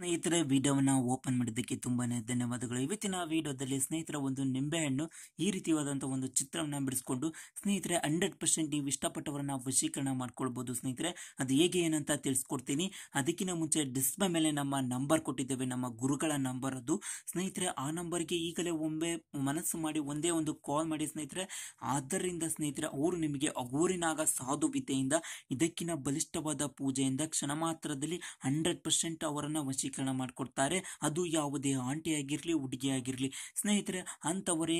ಸ್ನೇಹಿತರೆ ವಿಡಿಯೋವನ್ನು ಓಪನ್ ಮಾಡಿದ್ದಕ್ಕೆ ತುಂಬಾ ಧನ್ಯವಾದಗಳು ಇವತ್ತಿನ ವಿಡಿಯೋದಲ್ಲಿ ಸ್ನೇಹಿತರ ಒಂದು ನಿಂಬೆಹಣ್ಣು ಈ ರೀತಿಯಾದಂಥ ಒಂದು ಚಿತ್ರವನ್ನು ಬಿಡಿಸಿಕೊಂಡು ಸ್ನೇಹಿತರೆ ಹಂಡ್ರೆಡ್ ಪರ್ಸೆಂಟ್ ನೀವು ಇಷ್ಟಪಟ್ಟವರನ್ನ ವಶೀಕರಣ ಮಾಡ್ಕೊಳ್ಬೋದು ಸ್ನೇಹಿತರೆ ಅದು ಹೇಗೆ ಏನಂತ ತಿಳಿಸ್ಕೊಡ್ತೀನಿ ಅದಕ್ಕಿಂತ ಮುಂಚೆ ಡಿಸ್ಪ್ಲೇ ಮೇಲೆ ನಮ್ಮ ನಂಬರ್ ಕೊಟ್ಟಿದ್ದೇವೆ ನಮ್ಮ ಗುರುಗಳ ನಂಬರ್ ಅದು ಸ್ನೇಹಿತರೆ ಆ ನಂಬರ್ಗೆ ಈಗಲೇ ಒಮ್ಮೆ ಮನಸ್ಸು ಮಾಡಿ ಒಂದೇ ಒಂದು ಕಾಲ್ ಮಾಡಿ ಸ್ನೇಹಿತರೆ ಆದ್ದರಿಂದ ಸ್ನೇಹಿತರೆ ಅವರು ನಿಮಗೆ ಊರಿನಾಗ ಸಾಧು ವಿದ್ಯೆಯಿಂದ ಇದಕ್ಕಿನ ಬಲಿಷ್ಠವಾದ ಪೂಜೆಯಿಂದ ಕ್ಷಣ ಮಾತ್ರದಲ್ಲಿ ಹಂಡ್ರೆಡ್ ಪರ್ಸೆಂಟ್ ಅವರನ್ನು ವಶೀಕರಣ ಚಿತ್ರಣ ಮಾಡಿಕೊಡ್ತಾರೆ ಅದು ಯಾವುದೇ ಆಂಟಿ ಆಗಿರಲಿ ಹುಡುಗಿ ಆಗಿರಲಿ ಸ್ನೇಹಿತರೆ ಅಂಥವರೇ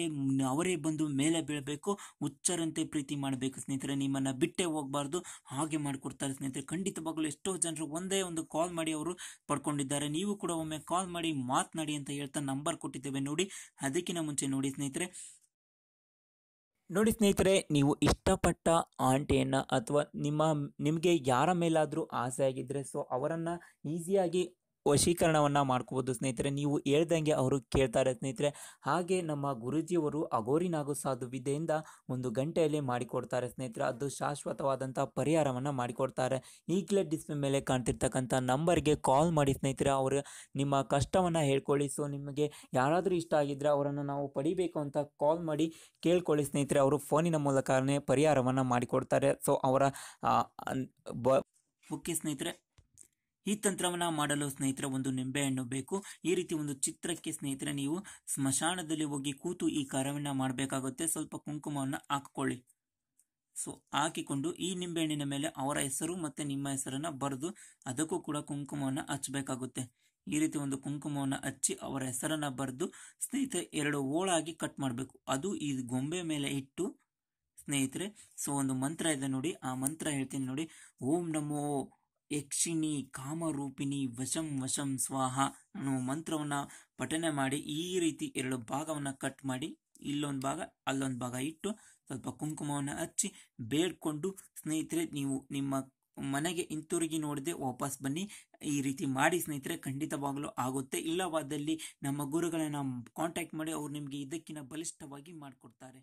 ಅವರೇ ಬಂದು ಮೇಲೆ ಬೀಳಬೇಕು ಹುಚ್ಚರಂತೆ ಪ್ರೀತಿ ಮಾಡಬೇಕು ಸ್ನೇಹಿತರೆ ನಿಮ್ಮನ್ನು ಬಿಟ್ಟೆ ಹೋಗಬಾರ್ದು ಹಾಗೆ ಮಾಡಿಕೊಡ್ತಾರೆ ಸ್ನೇಹಿತರೆ ಖಂಡಿತವಾಗಲೂ ಎಷ್ಟೋ ಜನರು ಒಂದೇ ಒಂದು ಕಾಲ್ ಮಾಡಿ ಅವರು ಪಡ್ಕೊಂಡಿದ್ದಾರೆ ನೀವು ಕೂಡ ಒಮ್ಮೆ ಕಾಲ್ ಮಾಡಿ ಮಾತನಾಡಿ ಅಂತ ಹೇಳ್ತಾ ನಂಬರ್ ಕೊಟ್ಟಿದ್ದೇವೆ ನೋಡಿ ಅದಕ್ಕಿಂತ ಮುಂಚೆ ನೋಡಿ ಸ್ನೇಹಿತರೆ ನೋಡಿ ಸ್ನೇಹಿತರೆ ನೀವು ಇಷ್ಟಪಟ್ಟ ಆಂಟಿಯನ್ನು ಅಥವಾ ನಿಮ್ಮ ನಿಮಗೆ ಯಾರ ಮೇಲಾದರೂ ಆಸೆ ಆಗಿದ್ದರೆ ಸೊ ಅವರನ್ನು ಈಸಿಯಾಗಿ ವಶೀಕರಣವನ್ನು ಮಾಡ್ಕೋಬೋದು ಸ್ನೇಹಿತರೆ ನೀವು ಹೇಳ್ದಂಗೆ ಅವರು ಕೇಳ್ತಾರೆ ಸ್ನೇಹಿತರೆ ಹಾಗೆ ನಮ್ಮ ಗುರುಜಿಯವರು ಅಗೋರಿನಾಗೋ ಸಾಧು ವಿದ್ಯೆಯಿಂದ ಒಂದು ಗಂಟೆಯಲ್ಲಿ ಮಾಡಿಕೊಡ್ತಾರೆ ಸ್ನೇಹಿತರೆ ಅದು ಶಾಶ್ವತವಾದಂಥ ಪರಿಹಾರವನ್ನು ಮಾಡಿಕೊಡ್ತಾರೆ ಈಗಲೇ ಡಿಸ್ಪ್ಲೇ ಮೇಲೆ ಕಾಣ್ತಿರ್ತಕ್ಕಂಥ ನಂಬರ್ಗೆ ಕಾಲ್ ಮಾಡಿ ಸ್ನೇಹಿತರೆ ಅವರು ನಿಮ್ಮ ಕಷ್ಟವನ್ನು ಹೇಳ್ಕೊಳ್ಳಿ ಸೊ ನಿಮಗೆ ಯಾರಾದರೂ ಇಷ್ಟ ಆಗಿದ್ದರೆ ಅವರನ್ನು ನಾವು ಪಡಿಬೇಕು ಅಂತ ಕಾಲ್ ಮಾಡಿ ಕೇಳ್ಕೊಳ್ಳಿ ಸ್ನೇಹಿತರೆ ಅವರು ಫೋನಿನ ಮೂಲಕನೇ ಪರಿಹಾರವನ್ನು ಮಾಡಿಕೊಡ್ತಾರೆ ಸೊ ಅವರ ಬುಕ್ಕಿ ಸ್ನೇಹಿತರೆ ಈ ತಂತ್ರವನ್ನ ಮಾಡಲು ಸ್ನೇಹಿತರ ಒಂದು ನಿಂಬೆಹಣ್ಣು ಬೇಕು ಈ ರೀತಿ ಒಂದು ಚಿತ್ರಕ್ಕೆ ಸ್ನೇಹಿತರೆ ನೀವು ಸ್ಮಶಾನದಲ್ಲಿ ಹೋಗಿ ಕೂತು ಈ ಕಾರ್ಯವನ್ನ ಮಾಡಬೇಕಾಗುತ್ತೆ ಸ್ವಲ್ಪ ಕುಂಕುಮವನ್ನು ಹಾಕಿಕೊಳ್ಳಿ ಸೊ ಹಾಕಿಕೊಂಡು ಈ ನಿಂಬೆಹಣ್ಣಿನ ಮೇಲೆ ಅವರ ಹೆಸರು ಮತ್ತೆ ನಿಮ್ಮ ಹೆಸರನ್ನ ಬರೆದು ಅದಕ್ಕೂ ಕೂಡ ಕುಂಕುಮವನ್ನು ಹಚ್ಚಬೇಕಾಗುತ್ತೆ ಈ ರೀತಿ ಒಂದು ಕುಂಕುಮವನ್ನು ಹಚ್ಚಿ ಅವರ ಹೆಸರನ್ನ ಬರೆದು ಸ್ನೇಹಿತರೆ ಎರಡು ಓಳಾಗಿ ಕಟ್ ಮಾಡಬೇಕು ಅದು ಈ ಗೊಂಬೆ ಮೇಲೆ ಇಟ್ಟು ಸ್ನೇಹಿತರೆ ಸೊ ಒಂದು ಮಂತ್ರ ಇದೆ ನೋಡಿ ಆ ಮಂತ್ರ ಹೇಳ್ತೀನಿ ನೋಡಿ ಓಂ ನಮೋ ಯಕ್ಷಿಣಿ ಕಾಮರೂಪಿಣಿ ವಶಂ ವಶಂ ಸ್ವಾಹ ಅನ್ನೋ ಮಂತ್ರವನ್ನು ಪಠನೆ ಮಾಡಿ ಈ ರೀತಿ ಎರಡು ಭಾಗವನ್ನು ಕಟ್ ಮಾಡಿ ಇಲ್ಲೊಂದು ಭಾಗ ಅಲ್ಲೊಂದು ಭಾಗ ಇಟ್ಟು ಸ್ವಲ್ಪ ಕುಂಕುಮವನ್ನು ಹಚ್ಚಿ ಬೇಡ್ಕೊಂಡು ಸ್ನೇಹಿತರೆ ನೀವು ನಿಮ್ಮ ಮನೆಗೆ ಹಿಂತಿರುಗಿ ನೋಡದೆ ವಾಪಸ್ ಬನ್ನಿ ಈ ರೀತಿ ಮಾಡಿ ಸ್ನೇಹಿತರೆ ಖಂಡಿತವಾಗಲೂ ಆಗುತ್ತೆ ಇಲ್ಲವಾದಲ್ಲಿ ನಮ್ಮ ಗುರುಗಳನ್ನು ಕಾಂಟ್ಯಾಕ್ಟ್ ಮಾಡಿ ಅವ್ರು ನಿಮಗೆ ಇದಕ್ಕಿಂತ ಬಲಿಷ್ಠವಾಗಿ ಮಾಡಿಕೊಡ್ತಾರೆ